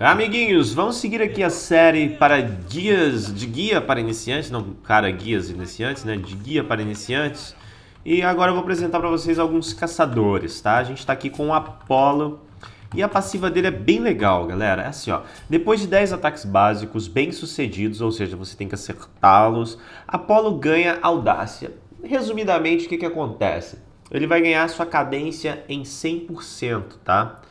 Amiguinhos, vamos seguir aqui a série para guias de guia para iniciantes, não cara guias iniciantes, né? De guia para iniciantes. E agora eu vou apresentar para vocês alguns caçadores, tá? A gente está aqui com o Apollo e a passiva dele é bem legal, galera. É assim, ó. Depois de 10 ataques básicos bem-sucedidos, ou seja, você tem que acertá-los, Apollo ganha audácia. Resumidamente, o que que acontece? Ele vai ganhar sua cadência em 100%, tá?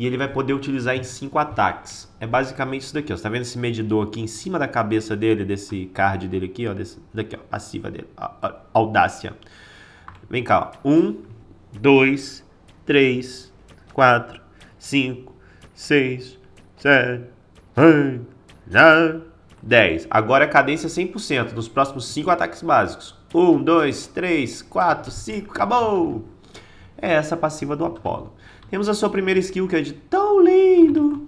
e ele vai poder utilizar em 5 ataques. É basicamente isso daqui, ó. Você tá vendo esse medidor aqui em cima da cabeça dele, desse card dele aqui, ó, desse, daqui, ó, passiva dele, audácia. Vem cá, ó. 1, 2, 3, 4, 5, 6, 7, 8, 9, 10. Agora a é cadência é 100% nos próximos 5 ataques básicos. 1, 2, 3, 4, 5, acabou! É essa a passiva do Apollo. Temos a sua primeira skill, que é de tão lindo.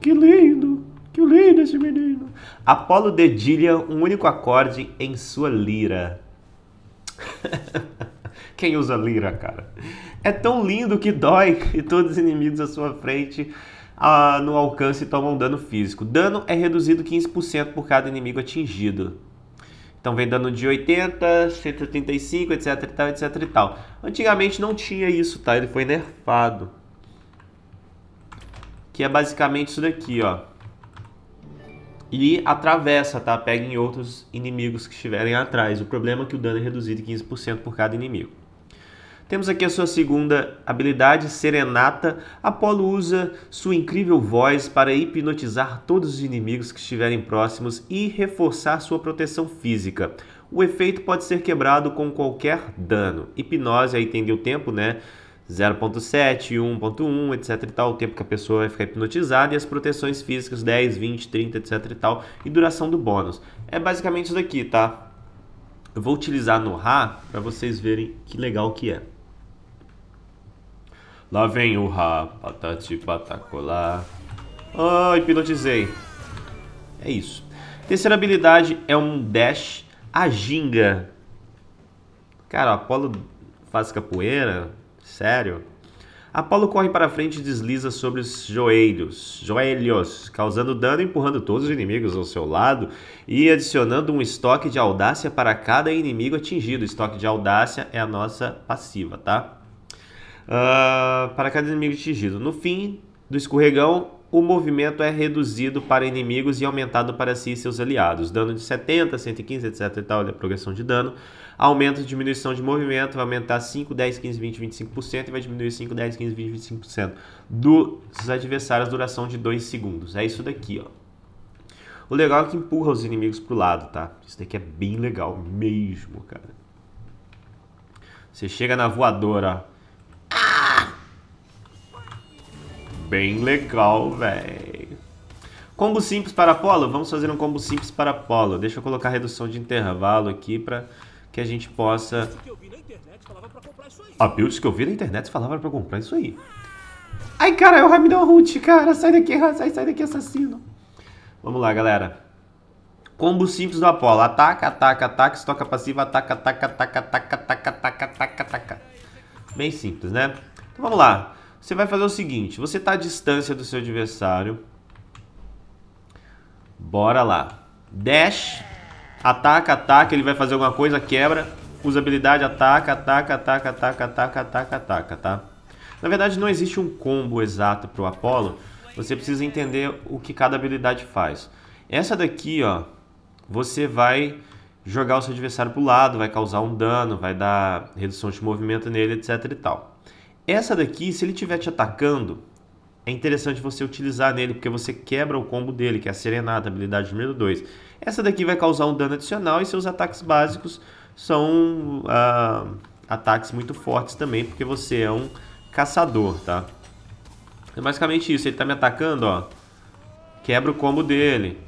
Que lindo. Que lindo esse menino. Apolo dedilha um único acorde em sua lira. Quem usa lira, cara? É tão lindo que dói e todos os inimigos à sua frente ah, no alcance tomam dano físico. Dano é reduzido 15% por cada inimigo atingido. Então vem dando de 80, 135, etc e tal, etc e tal. Antigamente não tinha isso, tá? Ele foi nerfado. Que é basicamente isso daqui, ó. E atravessa, tá? Pega em outros inimigos que estiverem atrás. O problema é que o dano é reduzido em 15% por cada inimigo. Temos aqui a sua segunda habilidade, Serenata. Apolo usa sua incrível voz para hipnotizar todos os inimigos que estiverem próximos e reforçar sua proteção física. O efeito pode ser quebrado com qualquer dano. Hipnose, aí tem o tempo, né? 0.7, 1.1, etc e tal, o tempo que a pessoa vai ficar hipnotizada e as proteções físicas 10, 20, 30, etc e tal, e duração do bônus. É basicamente isso daqui, tá? Eu vou utilizar no Ra para vocês verem que legal que é. Lá vem o Ra, patati patacolá. ai oh, hipnotizei. É isso. Terceira habilidade é um dash, a ginga. Cara, o Apolo faz capoeira? Sério? Apolo corre para frente e desliza sobre os joelhos, joelhos, causando dano empurrando todos os inimigos ao seu lado e adicionando um estoque de audácia para cada inimigo atingido. estoque de audácia é a nossa passiva, tá? uh, para cada inimigo atingido. No fim do escorregão, o movimento é reduzido para inimigos e aumentado para si e seus aliados. Dano de 70, 115, etc. e tal, a é progressão de dano. Aumento e diminuição de movimento vai aumentar 5, 10, 15, 20, 25% e vai diminuir 5, 10, 15, 20, 25% dos adversários, duração de 2 segundos. É isso daqui, ó. O legal é que empurra os inimigos pro lado, tá? Isso daqui é bem legal mesmo, cara. Você chega na voadora, ó. Bem legal, velho. Combo simples para Apollo? Vamos fazer um combo simples para Apollo. Deixa eu colocar redução de intervalo aqui para que a gente possa... A build que eu vi na internet falava para ah, comprar isso aí. Ai, cara, é o Ramidão Root, cara. Sai daqui, sai, sai daqui, assassino. Vamos lá, galera. Combo simples do Apollo. Ataca, ataca, ataca, estoca passiva, ataca, ataca, ataca, ataca, ataca, ataca, ataca, ataca. Bem simples, né? Então vamos lá. Você vai fazer o seguinte, você está à distância do seu adversário. Bora lá. Dash, ataca, ataca, ele vai fazer alguma coisa, quebra. Usabilidade, ataca, ataca, ataca, ataca, ataca, ataca, ataca, tá? Na verdade, não existe um combo exato para o Apollo. Você precisa entender o que cada habilidade faz. Essa daqui, ó, você vai jogar o seu adversário para o lado, vai causar um dano, vai dar redução de movimento nele, etc e tal. Essa daqui, se ele estiver te atacando, é interessante você utilizar nele, porque você quebra o combo dele, que é a Serenata, habilidade número 2. Essa daqui vai causar um dano adicional e seus ataques básicos são ah, ataques muito fortes também, porque você é um caçador, tá? É basicamente isso, ele tá me atacando, ó. Quebra o combo dele.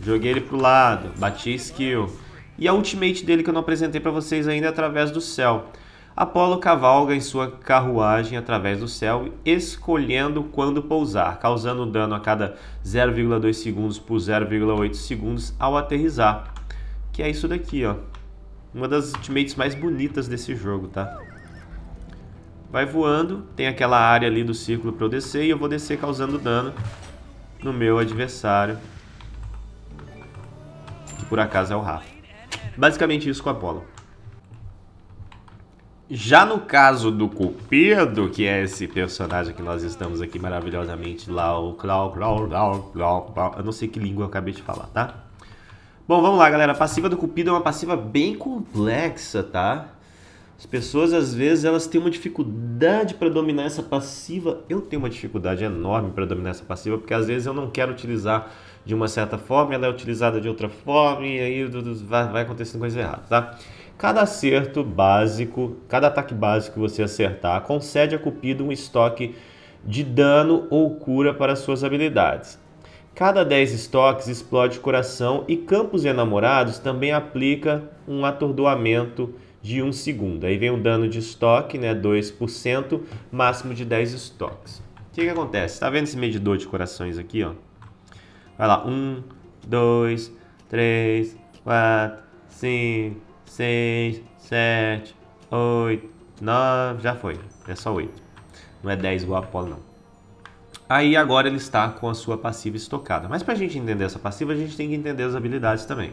Joguei ele pro lado, bati a skill. E a ultimate dele que eu não apresentei pra vocês ainda é através do céu. Apolo cavalga em sua carruagem através do céu, escolhendo quando pousar, causando dano a cada 0,2 segundos por 0,8 segundos ao aterrizar. Que é isso daqui, ó. Uma das ultimates mais bonitas desse jogo, tá? Vai voando, tem aquela área ali do círculo para eu descer e eu vou descer causando dano no meu adversário. Que por acaso é o Rafa. Basicamente isso com a Apolo. Já no caso do Cupido, que é esse personagem que nós estamos aqui maravilhosamente lá, o Clau, Clau, Clau, Clau, Clau, eu não sei que língua eu acabei de falar, tá? Bom, vamos lá, galera. A passiva do Cupido é uma passiva bem complexa, tá? As pessoas, às vezes, elas têm uma dificuldade para dominar essa passiva. Eu tenho uma dificuldade enorme para dominar essa passiva, porque às vezes eu não quero utilizar de uma certa forma, ela é utilizada de outra forma, e aí vai, vai acontecendo coisa errada, tá? Cada acerto básico, cada ataque básico que você acertar, concede a Cupido um estoque de dano ou cura para suas habilidades. Cada 10 estoques explode coração e Campos Enamorados também aplica um atordoamento de 1 segundo. Aí vem o dano de estoque, né, 2%, máximo de 10 estoques. O que, que acontece? Tá vendo esse medidor de corações aqui, ó? Vai lá, 1, 2, 3, 4, 5, 6, 7, 8, 9, já foi, é só 8. Não é 10 igual a Apolo, não. Aí agora ele está com a sua passiva estocada. Mas para a gente entender essa passiva, a gente tem que entender as habilidades também.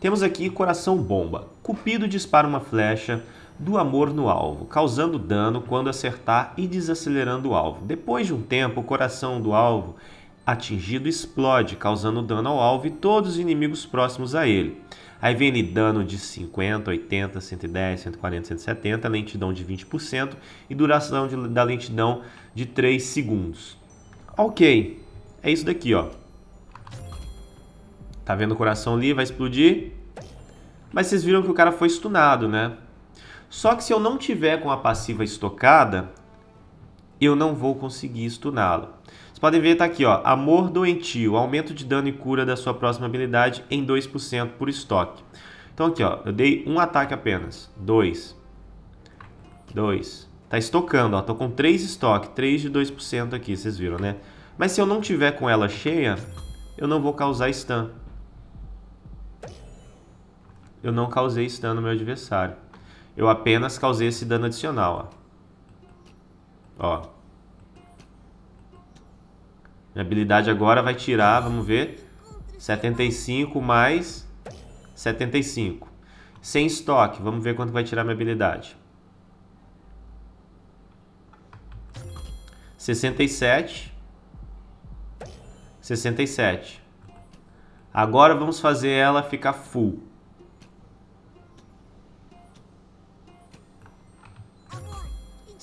Temos aqui Coração Bomba. Cupido dispara uma flecha do amor no alvo, causando dano quando acertar e desacelerando o alvo. Depois de um tempo, o coração do alvo atingido explode, causando dano ao alvo e todos os inimigos próximos a ele. Aí vem ele dano de 50, 80, 110, 140, 170, lentidão de 20% e duração de, da lentidão de 3 segundos. Ok, é isso daqui, ó. Tá vendo o coração ali, vai explodir. Mas vocês viram que o cara foi stunado, né? Só que se eu não tiver com a passiva estocada, eu não vou conseguir stuná-lo. Vocês podem ver, tá aqui, ó, amor doentio, aumento de dano e cura da sua próxima habilidade em 2% por estoque. Então aqui, ó, eu dei um ataque apenas, dois, dois, tá estocando, ó, tô com três estoque, três de 2% aqui, vocês viram, né? Mas se eu não tiver com ela cheia, eu não vou causar stun. Eu não causei stun no meu adversário. Eu apenas causei esse dano adicional, ó. Ó. Minha habilidade agora vai tirar, vamos ver. 75 mais 75. Sem estoque, vamos ver quanto vai tirar minha habilidade. 67. 67. Agora vamos fazer ela ficar full.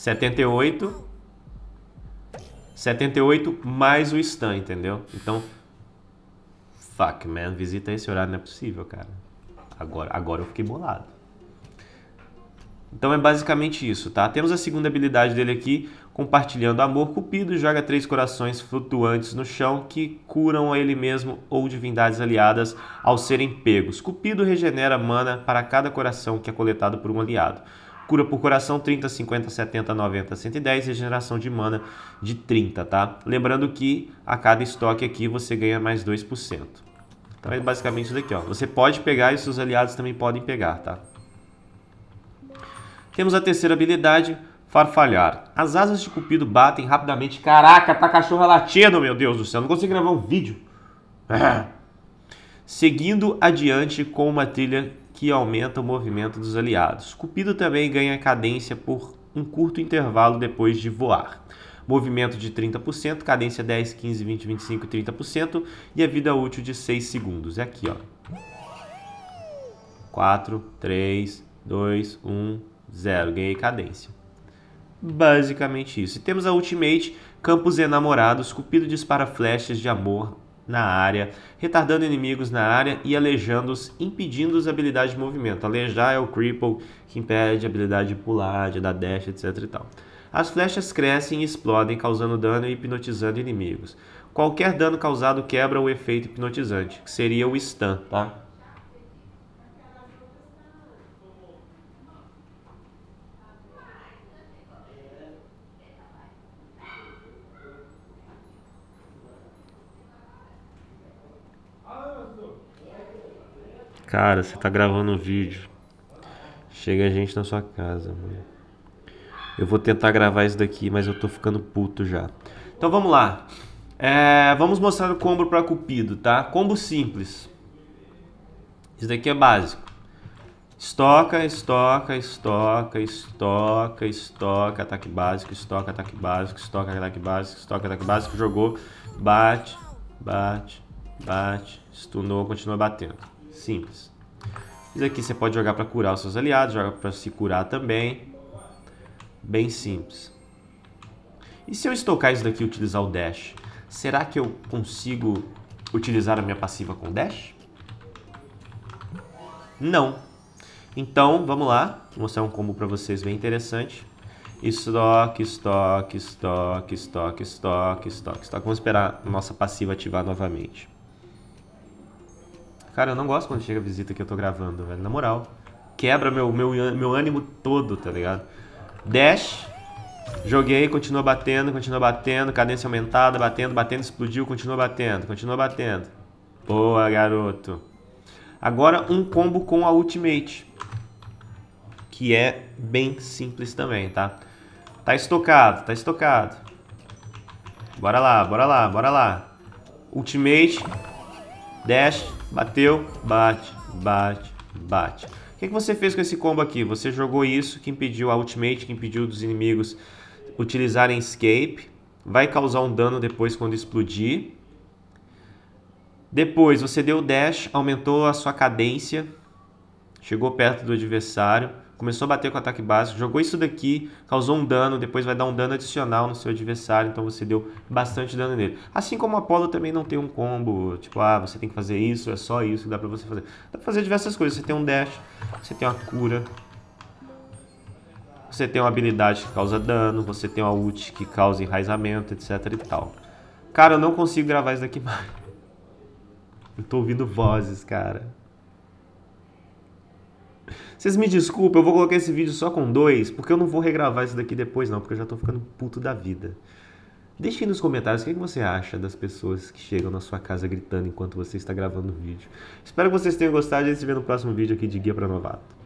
78, 78 mais o stun, entendeu? Então, fuck, man, visita esse horário não é possível, cara. Agora, agora eu fiquei bolado. Então é basicamente isso, tá? Temos a segunda habilidade dele aqui, compartilhando amor. Cupido joga três corações flutuantes no chão que curam a ele mesmo ou divindades aliadas ao serem pegos. Cupido regenera mana para cada coração que é coletado por um aliado cura por coração 30, 50, 70, 90, 110 regeneração de mana de 30, tá? Lembrando que a cada estoque aqui você ganha mais 2%. Então é basicamente isso daqui, ó. Você pode pegar e seus aliados também podem pegar, tá? Temos a terceira habilidade, Farfalhar. As asas de Cupido batem rapidamente. Caraca, tá cachorra latindo, meu Deus do céu. Não consigo gravar um vídeo. Seguindo adiante com uma trilha que aumenta o movimento dos aliados. Cupido também ganha cadência por um curto intervalo depois de voar. Movimento de 30%, cadência 10, 15, 20, 25, 30% e a vida útil de 6 segundos. É aqui, ó. 4, 3, 2, 1, 0. Ganhei cadência. Basicamente isso. E temos a Ultimate, Campos Enamorados, Cupido dispara flechas de amor na área, retardando inimigos na área e aleijando-os, impedindo os habilidades de movimento. Aleijar é o cripple, que impede a habilidade de pular, de dar dash, etc e tal. As flechas crescem e explodem, causando dano e hipnotizando inimigos. Qualquer dano causado quebra o efeito hipnotizante, que seria o stun, tá? Cara, você tá gravando um vídeo. Chega a gente na sua casa, mano. Eu vou tentar gravar isso daqui, mas eu tô ficando puto já. Então vamos lá. É, vamos mostrar o combo para Cupido, tá? Combo simples. Isso daqui é básico. Estoca, estoca, estoca, estoca, estoca, ataque básico, estoca, ataque básico, estoca, ataque básico, estoca, ataque básico, jogou, bate, bate, bate, stunou, continua batendo. Simples. Isso aqui você pode jogar para curar os seus aliados, joga para se curar também. Bem simples. E se eu estocar isso daqui e utilizar o dash? Será que eu consigo utilizar a minha passiva com dash? Não. Então, vamos lá. Vou mostrar um combo para vocês bem interessante. Estoque, estoque, estoque, estoque, estoque, estoque, estoque. Vamos tá esperar a nossa passiva ativar novamente. Cara, eu não gosto quando chega a visita que eu tô gravando, velho. Na moral. Quebra meu, meu, meu ânimo todo, tá ligado? Dash. Joguei, continua batendo, continua batendo. Cadência aumentada, batendo, batendo, explodiu, continua batendo, continua batendo. Boa, garoto. Agora um combo com a Ultimate. Que é bem simples também, tá? Tá estocado, tá estocado. Bora lá, bora lá, bora lá. Ultimate. Dash. Bateu, bate, bate, bate. O que, que você fez com esse combo aqui? Você jogou isso que impediu a ultimate, que impediu dos inimigos utilizarem escape. Vai causar um dano depois quando explodir. Depois você deu dash, aumentou a sua cadência, chegou perto do adversário, começou a bater com ataque básico, jogou isso daqui, causou um dano, depois vai dar um dano adicional no seu adversário, então você deu bastante dano nele. Assim como o Apollo também não tem um combo, tipo, ah, você tem que fazer isso, é só isso que dá pra você fazer. Dá pra fazer diversas coisas, você tem um dash, você tem uma cura, você tem uma habilidade que causa dano, você tem uma ult que causa enraizamento, etc e tal. Cara, eu não consigo gravar isso daqui mais. Eu tô ouvindo vozes, cara. Vocês me desculpem, eu vou colocar esse vídeo só com dois, porque eu não vou regravar isso daqui depois, não, porque eu já tô ficando puto da vida. Deixe nos comentários o que, é que você acha das pessoas que chegam na sua casa gritando enquanto você está gravando o vídeo. Espero que vocês tenham gostado e a gente se vê no próximo vídeo aqui de Guia para Novato.